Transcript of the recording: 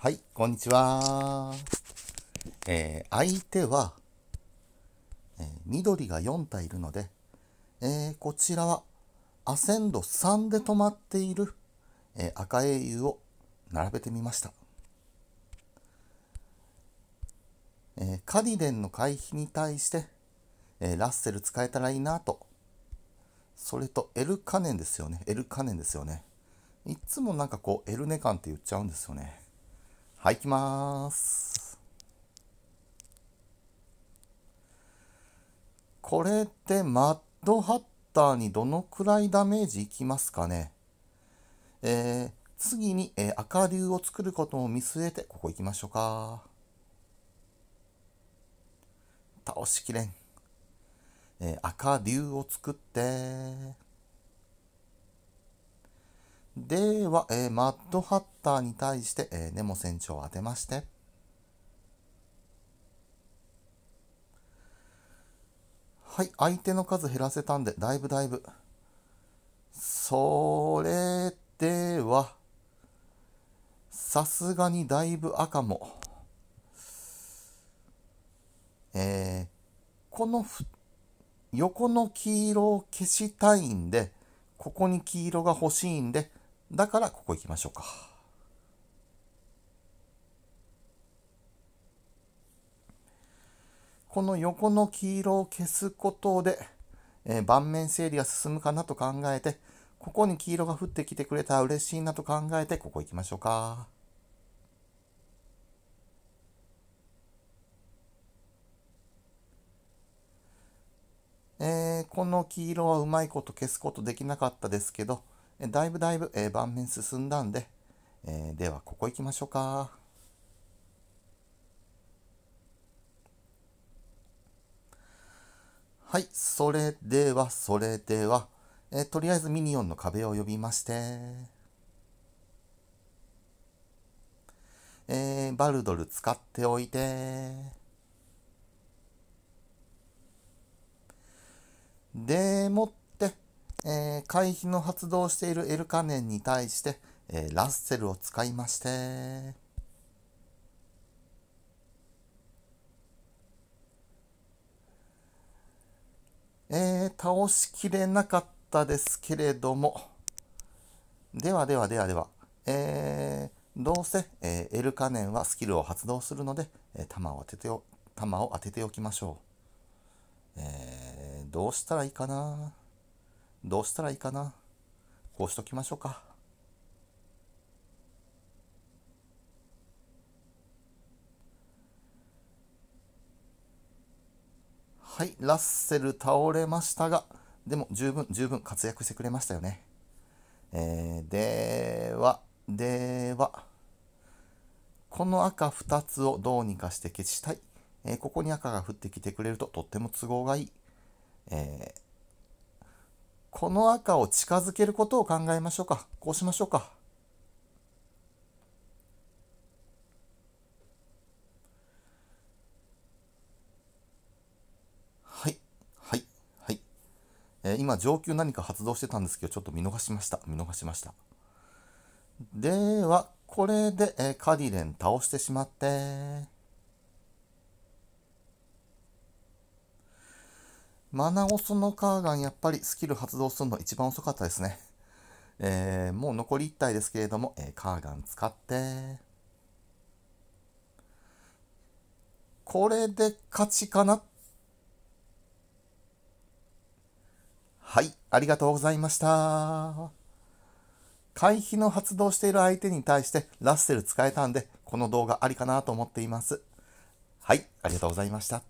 はい、こんにちは。えー、相手は、えー、緑が4体いるので、えー、こちらは、アセンド3で止まっている、え赤英雄を並べてみました。えカディデンの回避に対して、えラッセル使えたらいいなと。それと、エルカネンですよね。エルカネンですよね。いつもなんかこう、エルネカンって言っちゃうんですよね。はい、行きます。これってマッドハッターにどのくらいダメージいきますかねえー、次に、えー、赤竜を作ることを見据えて、ここ行きましょうか。倒しきれん。えー、赤竜を作って、では、えー、マッドハッターに対して、えー、ネモ船長を当てまして、はい、相手の数減らせたんで、だいぶだいぶ。それでは、さすがにだいぶ赤も。えー、この横の黄色を消したいんで、ここに黄色が欲しいんで、だからここ行きましょうか。この横の黄色を消すことで、えー、盤面整理が進むかなと考えて、ここに黄色が降ってきてくれたら嬉しいなと考えて、ここ行きましょうか。えー、この黄色はうまいこと消すことできなかったですけど、だいぶだいぶ、え盤面進んだんで、えではここ行きましょうか。はい、それでは、それでは、えとりあえずミニオンの壁を呼びまして、えー、バルドル使っておいて、でもっえー、回避の発動しているエルカネンに対して、えー、ラッセルを使いまして、えー、倒しきれなかったですけれども、ではではではでは、えー、どうせ、えー、エルカネンはスキルを発動するので、えー、弾を当ててお、弾を当てておきましょう。えー、どうしたらいいかなどうしたらいいかなこうしときましょうか。はい、ラッセル倒れましたが、でも十分、十分活躍してくれましたよね。えー、では、では、この赤2つをどうにかして消したい。えー、ここに赤が降ってきてくれるととっても都合がいい。えーこの赤を近づけることを考えましょうか。こうしましょうか。はい、はい、はい。えー、今、上級何か発動してたんですけど、ちょっと見逃しました。見逃しました。では、これで、えー、カディレン倒してしまって。マナオスのカーガン、やっぱりスキル発動するの一番遅かったですね。えー、もう残り1体ですけれども、えー、カーガン使って、これで勝ちかなはい、ありがとうございました。回避の発動している相手に対してラッセル使えたんで、この動画ありかなと思っています。はい、ありがとうございました。